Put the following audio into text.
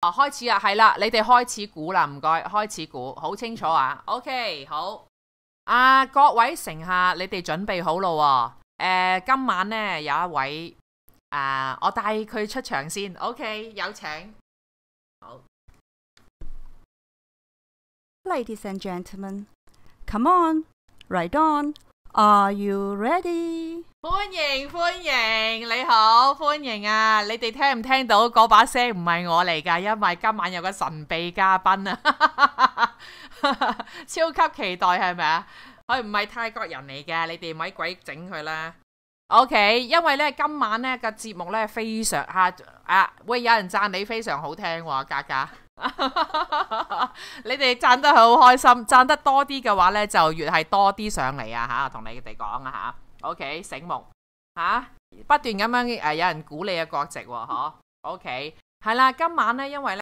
哦，开始啊，系啦，你哋开始估啦，唔该，开始估，好清楚啊。OK，好。啊，各位乘客，你哋准备好啦。诶，今晚呢有一位诶，我带佢出场先。OK，有请。好，Ladies and gentlemen，come on，ride on。Are you ready？欢迎欢迎，你好欢迎啊！你哋听唔听到嗰把声唔系我嚟噶，因为今晚有个神秘嘉宾啊，超级期待系咪啊？佢唔系泰国人嚟嘅，你哋咪鬼整佢啦。OK，因为咧今晚咧个节目咧非常吓啊，会有人赞你非常好听喎，格格。你哋赚得好开心，赚得多啲嘅话呢，就越系多啲上嚟啊！吓，同你哋讲啊吓，OK 醒目吓，不断咁样诶，有人估你嘅国籍喎，吓，OK 系啦，今晚呢，因为。